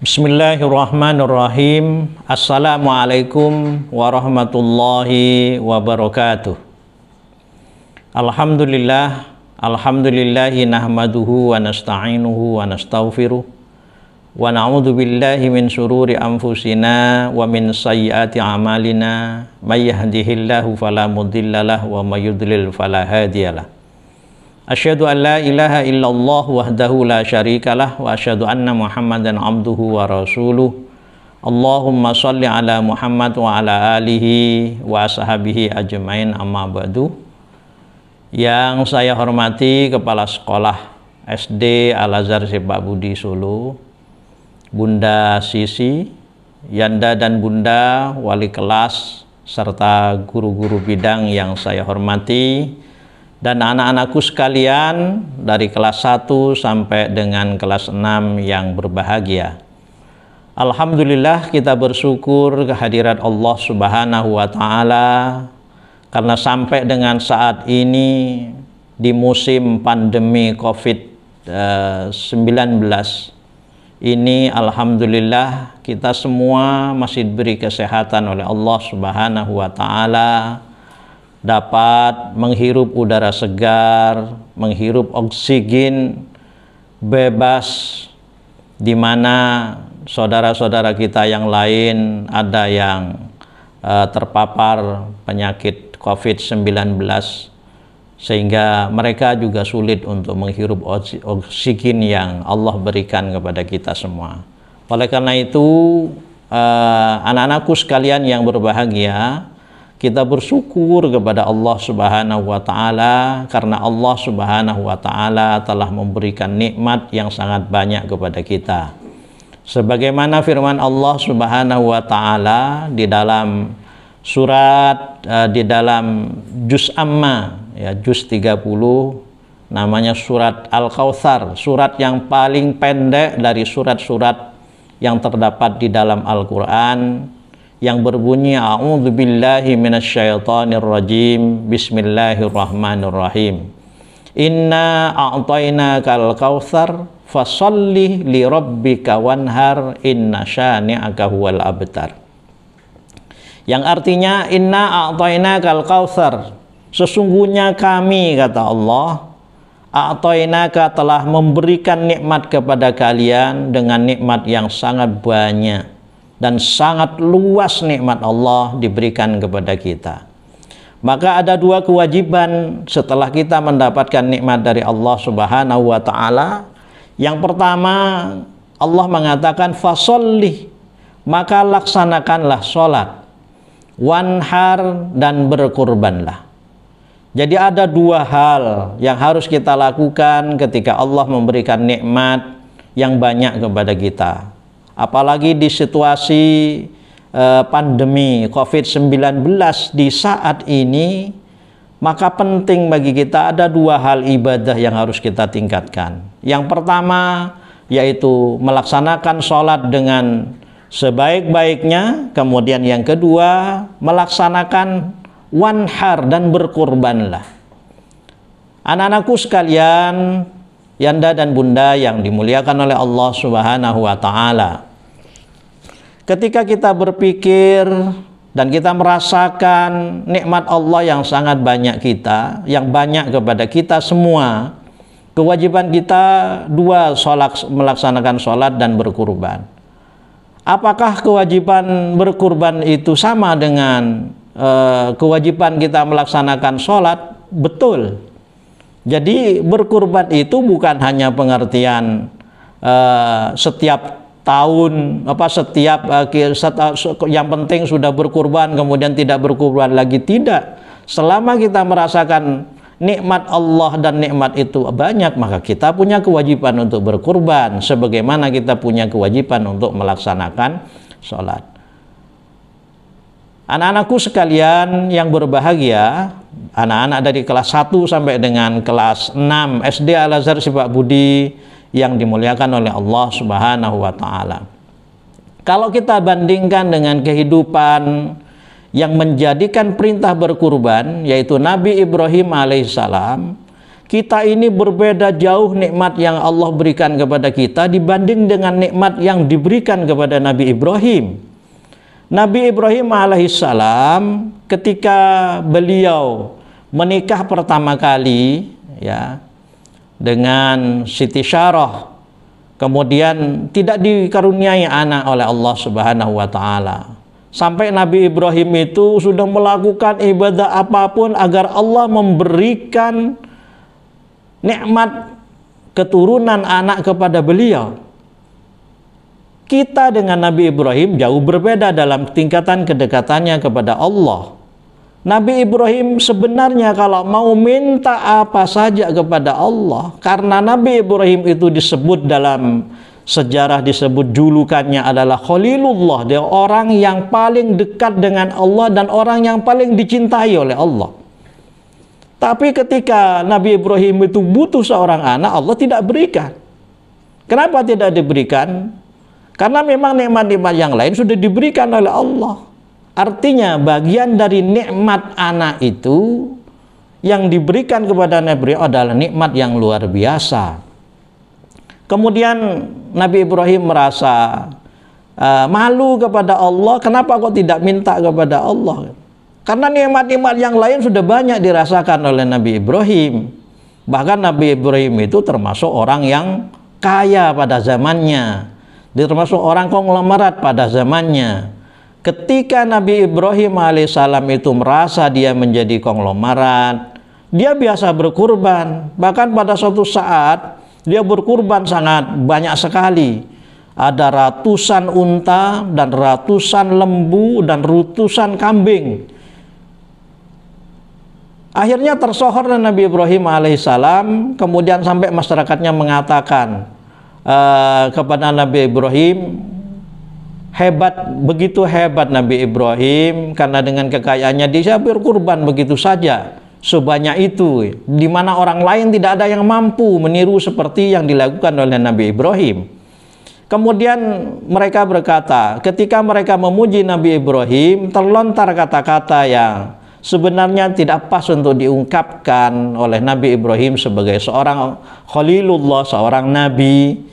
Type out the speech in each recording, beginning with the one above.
Bismillahirrahmanirrahim. Assalamualaikum warahmatullahi wabarakatuh. Alhamdulillah, alhamdulillahi nahmaduhu wa nasta'inuhu wa nastaghfiruh wa na'udzu billahi min sururi anfusina wa min sayyiati a'malina may yahdihillahu wa mayyudlil falahadiyalah. Asyhadu an la ilaha illallah wahdahu la syarikalah wa asyhadu anna Muhammadan abduhu wa rasuluh. Allahumma salli ala Muhammad wa ala alihi wa ashabihi ajmain amma ba'du. Yang saya hormati Kepala Sekolah SD Al-Azhar Sepak Budi Solo, Bunda Sisi, Yanda dan Bunda wali kelas serta guru-guru bidang yang saya hormati dan anak-anakku sekalian dari kelas 1 sampai dengan kelas 6 yang berbahagia. Alhamdulillah kita bersyukur kehadiran Allah Subhanahu wa taala karena sampai dengan saat ini di musim pandemi Covid-19 ini alhamdulillah kita semua masih diberi kesehatan oleh Allah Subhanahu wa taala dapat menghirup udara segar, menghirup oksigen bebas di mana saudara-saudara kita yang lain ada yang uh, terpapar penyakit COVID-19 sehingga mereka juga sulit untuk menghirup oksigen yang Allah berikan kepada kita semua. Oleh karena itu, eh, anak-anakku sekalian yang berbahagia, kita bersyukur kepada Allah Subhanahu wa taala karena Allah Subhanahu wa taala telah memberikan nikmat yang sangat banyak kepada kita. Sebagaimana firman Allah Subhanahu wa taala di dalam surat uh, di dalam juz amma ya juz 30 namanya surat Al-Kautsar, surat yang paling pendek dari surat-surat yang terdapat di dalam Al-Qur'an yang berbunyi A'udzubillahi minasyaitonirrajim Bismillahirrahmanirrahim Inna a'tainakal kautsar kawthar Fasalli li rabbika wanhar Inna syani'aka huwal abtar Yang artinya Inna a'tainakal kautsar Sesungguhnya kami kata Allah A'tainaka telah memberikan nikmat kepada kalian dengan nikmat yang sangat banyak dan sangat luas nikmat Allah diberikan kepada kita. Maka ada dua kewajiban setelah kita mendapatkan nikmat dari Allah Subhanahu wa taala. Yang pertama, Allah mengatakan fasolli maka laksanakanlah sholat wanhar dan berkurbanlah jadi ada dua hal yang harus kita lakukan ketika Allah memberikan nikmat yang banyak kepada kita apalagi di situasi eh, pandemi COVID-19 di saat ini maka penting bagi kita ada dua hal ibadah yang harus kita tingkatkan. Yang pertama yaitu melaksanakan sholat dengan sebaik-baiknya, kemudian yang kedua melaksanakan wanhar dan berkorbanlah. Anak-anakku sekalian, yanda dan bunda yang dimuliakan oleh Allah Subhanahu wa taala ketika kita berpikir dan kita merasakan nikmat Allah yang sangat banyak kita, yang banyak kepada kita semua. Kewajiban kita dua sholat, melaksanakan sholat dan berkurban. Apakah kewajiban berkurban itu sama dengan e, kewajiban kita melaksanakan sholat? Betul. Jadi berkurban itu bukan hanya pengertian e, setiap tahun apa setiap eh, yang penting sudah berkurban kemudian tidak berkurban lagi tidak selama kita merasakan nikmat Allah dan nikmat itu banyak maka kita punya kewajiban untuk berkurban sebagaimana kita punya kewajiban untuk melaksanakan sholat anak-anakku sekalian yang berbahagia anak-anak dari kelas 1 sampai dengan kelas 6 SD Al-Azhar Sipak Budi yang dimuliakan oleh Allah Subhanahu wa taala. Kalau kita bandingkan dengan kehidupan yang menjadikan perintah berkurban yaitu Nabi Ibrahim alaihissalam kita ini berbeda jauh nikmat yang Allah berikan kepada kita dibanding dengan nikmat yang diberikan kepada Nabi Ibrahim Nabi Ibrahim alaihissalam ketika beliau menikah pertama kali ya dengan Siti Syarah kemudian tidak dikaruniai anak oleh Allah Subhanahu wa taala sampai Nabi Ibrahim itu sudah melakukan ibadah apapun agar Allah memberikan nikmat keturunan anak kepada beliau kita dengan Nabi Ibrahim jauh berbeda dalam tingkatan kedekatannya kepada Allah Nabi Ibrahim sebenarnya kalau mau minta apa saja kepada Allah, karena Nabi Ibrahim itu disebut dalam sejarah disebut julukannya adalah Khalilullah, dia orang yang paling dekat dengan Allah dan orang yang paling dicintai oleh Allah. Tapi ketika Nabi Ibrahim itu butuh seorang anak, Allah tidak berikan. Kenapa tidak diberikan? Karena memang nikmat-nikmat yang lain sudah diberikan oleh Allah. Artinya bagian dari nikmat anak itu yang diberikan kepada Nabi Ibrahim adalah nikmat yang luar biasa. Kemudian Nabi Ibrahim merasa uh, malu kepada Allah, kenapa kok tidak minta kepada Allah? Karena nikmat-nikmat yang lain sudah banyak dirasakan oleh Nabi Ibrahim. Bahkan Nabi Ibrahim itu termasuk orang yang kaya pada zamannya. Dia termasuk orang konglomerat pada zamannya ketika Nabi Ibrahim alaihissalam itu merasa dia menjadi konglomerat, dia biasa berkurban. Bahkan pada suatu saat dia berkurban sangat banyak sekali. Ada ratusan unta dan ratusan lembu dan ratusan kambing. Akhirnya tersohor Nabi Ibrahim alaihissalam, kemudian sampai masyarakatnya mengatakan uh, kepada Nabi Ibrahim, hebat begitu hebat Nabi Ibrahim karena dengan kekayaannya dia berkurban begitu saja sebanyak itu di mana orang lain tidak ada yang mampu meniru seperti yang dilakukan oleh Nabi Ibrahim kemudian mereka berkata ketika mereka memuji Nabi Ibrahim terlontar kata-kata yang sebenarnya tidak pas untuk diungkapkan oleh Nabi Ibrahim sebagai seorang khalilullah seorang nabi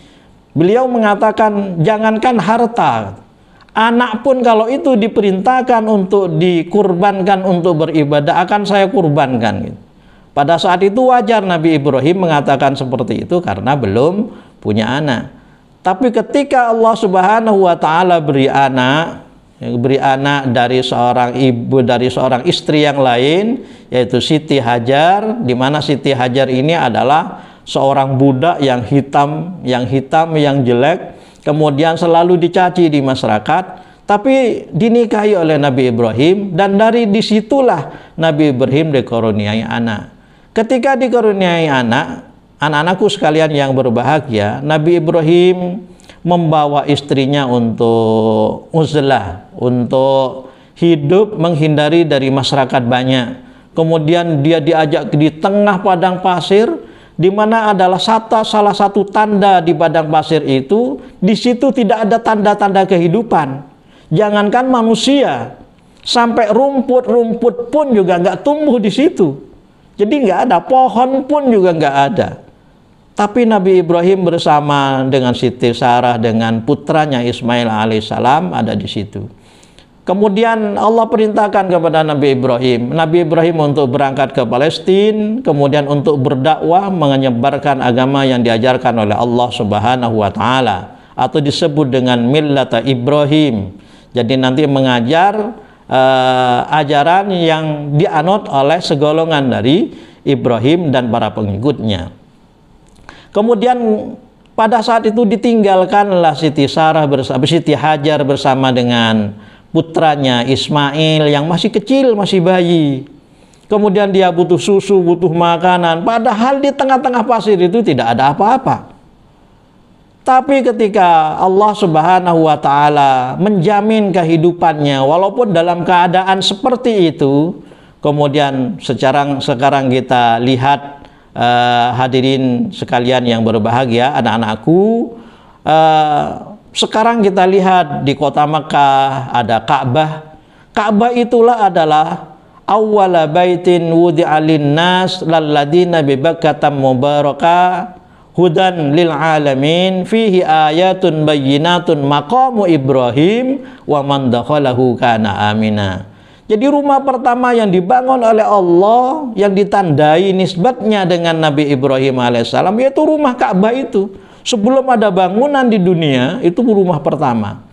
Beliau mengatakan, jangankan harta, Anak pun kalau itu diperintahkan untuk dikurbankan untuk beribadah akan saya kurbankan gitu. Pada saat itu wajar Nabi Ibrahim mengatakan seperti itu karena belum punya anak. Tapi ketika Allah Subhanahu wa taala beri anak, beri anak dari seorang ibu dari seorang istri yang lain yaitu Siti Hajar di mana Siti Hajar ini adalah seorang budak yang hitam, yang hitam, yang jelek kemudian selalu dicaci di masyarakat, tapi dinikahi oleh Nabi Ibrahim dan dari disitulah Nabi Ibrahim dikaruniai anak. Ketika dikaruniai anak, anak-anakku sekalian yang berbahagia, Nabi Ibrahim membawa istrinya untuk uzlah, untuk hidup menghindari dari masyarakat banyak. Kemudian dia diajak di tengah padang pasir, di mana adalah satu salah satu tanda di padang pasir itu, di situ tidak ada tanda-tanda kehidupan. Jangankan manusia, sampai rumput-rumput pun juga nggak tumbuh di situ. Jadi nggak ada pohon pun juga nggak ada. Tapi Nabi Ibrahim bersama dengan Siti Sarah dengan putranya Ismail alaihissalam ada di situ. Kemudian Allah perintahkan kepada Nabi Ibrahim, Nabi Ibrahim untuk berangkat ke Palestina, kemudian untuk berdakwah menyebarkan agama yang diajarkan oleh Allah Subhanahu wa taala atau disebut dengan millat Ibrahim. Jadi nanti mengajar uh, ajaran yang dianut oleh segolongan dari Ibrahim dan para pengikutnya. Kemudian pada saat itu ditinggalkanlah Siti Sarah bersama Siti Hajar bersama dengan putranya Ismail yang masih kecil, masih bayi. Kemudian dia butuh susu, butuh makanan. Padahal di tengah-tengah pasir itu tidak ada apa-apa. Tapi ketika Allah Subhanahu wa taala menjamin kehidupannya walaupun dalam keadaan seperti itu, kemudian sekarang sekarang kita lihat uh, hadirin sekalian yang berbahagia, anak-anakku uh, sekarang kita lihat di kota Mekah ada Ka'bah. Ka'bah itulah adalah awwala baitin wudi'a nas lalladina bi mubaraka hudan lil alamin fihi ayatun bayyinatun maqamu Ibrahim wa man dakhalahu kana amina. Jadi rumah pertama yang dibangun oleh Allah yang ditandai nisbatnya dengan Nabi Ibrahim alaihissalam yaitu rumah Ka'bah itu Sebelum ada bangunan di dunia, itu rumah pertama.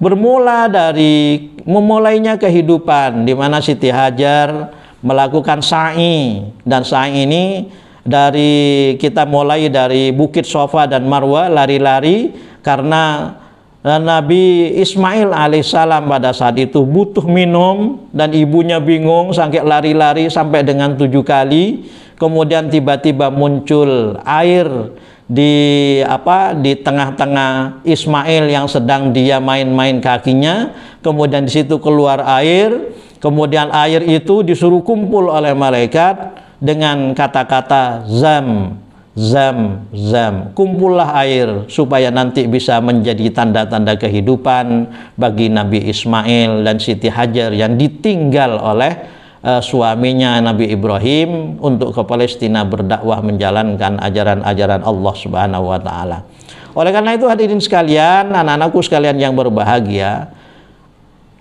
Bermula dari memulainya kehidupan di mana Siti Hajar melakukan sa'i dan sa'i ini dari kita mulai dari Bukit Sofa dan Marwa lari-lari karena eh, Nabi Ismail alaihissalam pada saat itu butuh minum dan ibunya bingung sampai lari-lari sampai dengan tujuh kali. Kemudian tiba-tiba muncul air di apa di tengah-tengah Ismail yang sedang dia main-main kakinya kemudian di situ keluar air kemudian air itu disuruh kumpul oleh malaikat dengan kata-kata zam zam zam kumpullah air supaya nanti bisa menjadi tanda-tanda kehidupan bagi Nabi Ismail dan Siti Hajar yang ditinggal oleh uh, suaminya Nabi Ibrahim untuk ke Palestina berdakwah menjalankan ajaran-ajaran Allah Subhanahu wa taala. Oleh karena itu hadirin sekalian, anak-anakku sekalian yang berbahagia,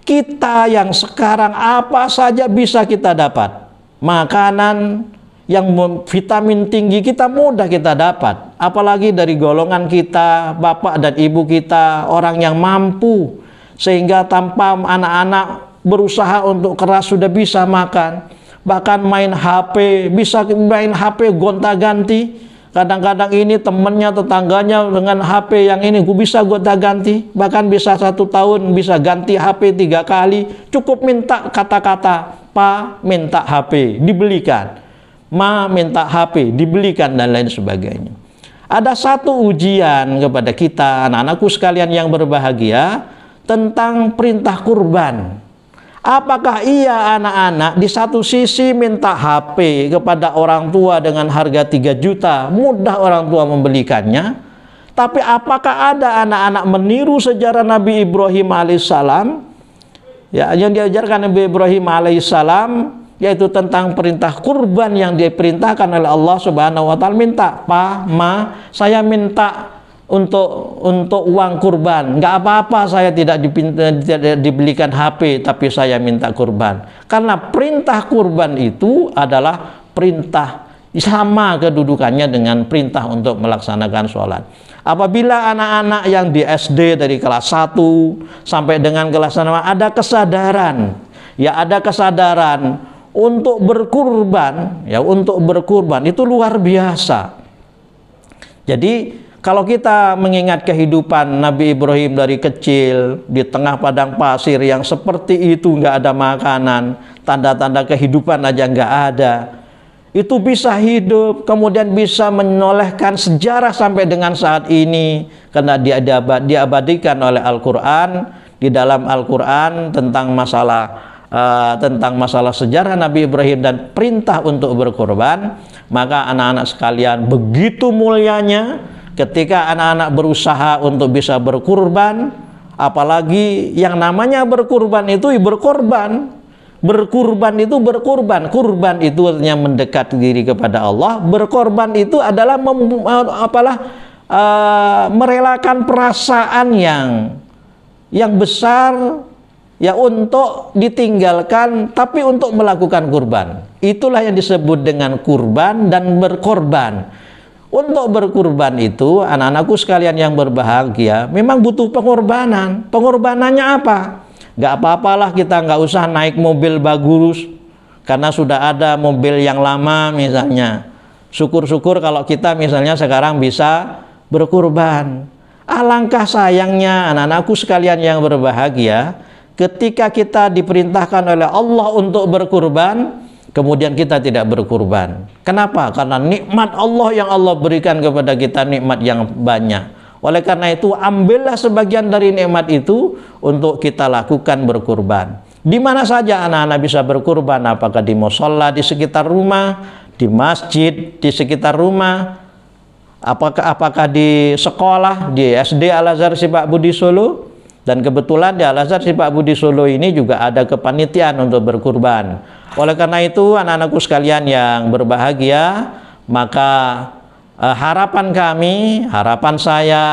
kita yang sekarang apa saja bisa kita dapat. Makanan yang vitamin tinggi kita mudah kita dapat. Apalagi dari golongan kita, bapak dan ibu kita, orang yang mampu. Sehingga tanpa anak-anak berusaha untuk keras sudah bisa makan bahkan main HP bisa main HP gonta-ganti kadang-kadang ini temennya tetangganya dengan HP yang ini gue bisa gonta ganti bahkan bisa satu tahun bisa ganti HP tiga kali cukup minta kata-kata pa minta HP dibelikan ma minta HP dibelikan dan lain sebagainya ada satu ujian kepada kita anak-anakku sekalian yang berbahagia tentang perintah kurban Apakah ia anak-anak di satu sisi minta HP kepada orang tua dengan harga 3 juta, mudah orang tua membelikannya? Tapi apakah ada anak-anak meniru sejarah Nabi Ibrahim alaihissalam? Ya, yang diajarkan Nabi Ibrahim alaihissalam yaitu tentang perintah kurban yang diperintahkan oleh Allah Subhanahu wa taala minta, "Pa, ma, saya minta untuk untuk uang kurban. Nggak apa-apa saya tidak, dipinta, tidak dibelikan HP, tapi saya minta kurban. Karena perintah kurban itu adalah perintah sama kedudukannya dengan perintah untuk melaksanakan sholat. Apabila anak-anak yang di SD dari kelas 1 sampai dengan kelas 6 ada kesadaran, ya ada kesadaran untuk berkurban, ya untuk berkurban itu luar biasa. Jadi kalau kita mengingat kehidupan Nabi Ibrahim dari kecil di tengah padang pasir yang seperti itu nggak ada makanan, tanda-tanda kehidupan aja nggak ada. Itu bisa hidup, kemudian bisa menolehkan sejarah sampai dengan saat ini karena dia diabadikan oleh Al-Qur'an di dalam Al-Qur'an tentang masalah Uh, tentang masalah sejarah Nabi Ibrahim dan perintah untuk berkorban, maka anak-anak sekalian begitu mulianya ketika anak-anak berusaha untuk bisa berkurban, apalagi yang namanya berkurban itu berkorban. Berkurban itu berkurban. Kurban itu artinya mendekat diri kepada Allah. Berkorban itu adalah mem, eh, apalah uh, merelakan perasaan yang yang besar ya untuk ditinggalkan tapi untuk melakukan kurban. Itulah yang disebut dengan kurban dan berkorban. Untuk berkurban itu, anak-anakku sekalian yang berbahagia, memang butuh pengorbanan. Pengorbanannya apa? Gak apa-apalah kita nggak usah naik mobil bagus, karena sudah ada mobil yang lama misalnya. Syukur-syukur kalau kita misalnya sekarang bisa berkurban. Alangkah sayangnya anak-anakku sekalian yang berbahagia, ketika kita diperintahkan oleh Allah untuk berkurban, kemudian kita tidak berkurban. Kenapa? Karena nikmat Allah yang Allah berikan kepada kita nikmat yang banyak. Oleh karena itu, ambillah sebagian dari nikmat itu untuk kita lakukan berkurban. Di mana saja anak-anak bisa berkurban, apakah di musola di sekitar rumah, di masjid di sekitar rumah, apakah apakah di sekolah di SD Al Azhar Sipak Budi Solo, dan kebetulan di Al-Azhar Sipak Budi Solo ini juga ada kepanitiaan untuk berkurban. Oleh karena itu, anak-anakku sekalian yang berbahagia, maka eh, harapan kami, harapan saya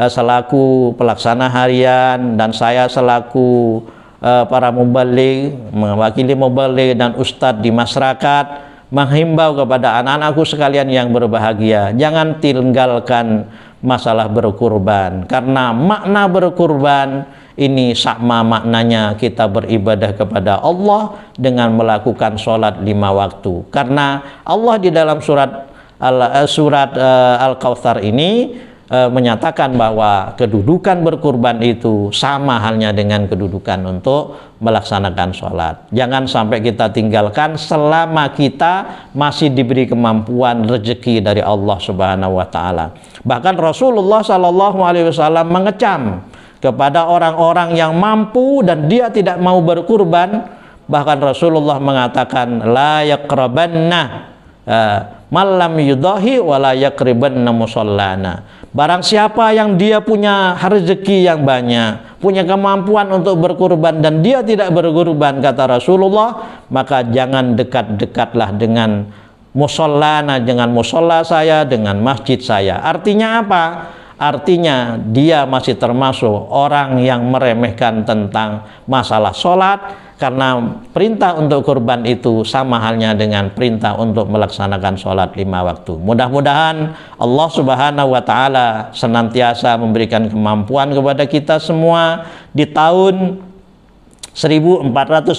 eh, selaku pelaksana harian dan saya selaku eh, para mubalik, mewakili mubalik dan ustadz di masyarakat, menghimbau kepada anak-anakku sekalian yang berbahagia, jangan tinggalkan masalah berkurban karena makna berkurban ini sama maknanya kita beribadah kepada Allah dengan melakukan sholat lima waktu. Karena Allah di dalam surat al, eh, surat uh, eh, Al-Kautsar ini uh, menyatakan bahwa kedudukan berkurban itu sama halnya dengan kedudukan untuk melaksanakan sholat. Jangan sampai kita tinggalkan selama kita masih diberi kemampuan rezeki dari Allah Subhanahu wa taala. Bahkan Rasulullah Shallallahu alaihi wasallam mengecam kepada orang-orang yang mampu dan dia tidak mau berkurban bahkan Rasulullah mengatakan la yaqrabanna eh, malam yudahi la yaqribanna musallana barang siapa yang dia punya rezeki yang banyak punya kemampuan untuk berkurban dan dia tidak berkurban kata Rasulullah maka jangan dekat-dekatlah dengan musallana dengan musola saya dengan masjid saya artinya apa Artinya dia masih termasuk orang yang meremehkan tentang masalah sholat karena perintah untuk kurban itu sama halnya dengan perintah untuk melaksanakan sholat lima waktu. Mudah-mudahan Allah Subhanahu wa Ta'ala senantiasa memberikan kemampuan kepada kita semua di tahun 1442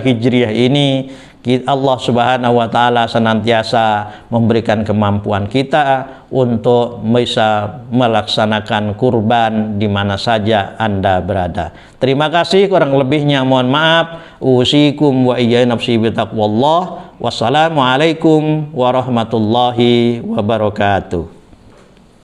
Hijriah ini Allah Subhanahu wa taala senantiasa memberikan kemampuan kita untuk bisa melaksanakan kurban di mana saja Anda berada. Terima kasih kurang lebihnya mohon maaf. Usikum wa nafsi bitaqwallah. Wassalamualaikum warahmatullahi wabarakatuh.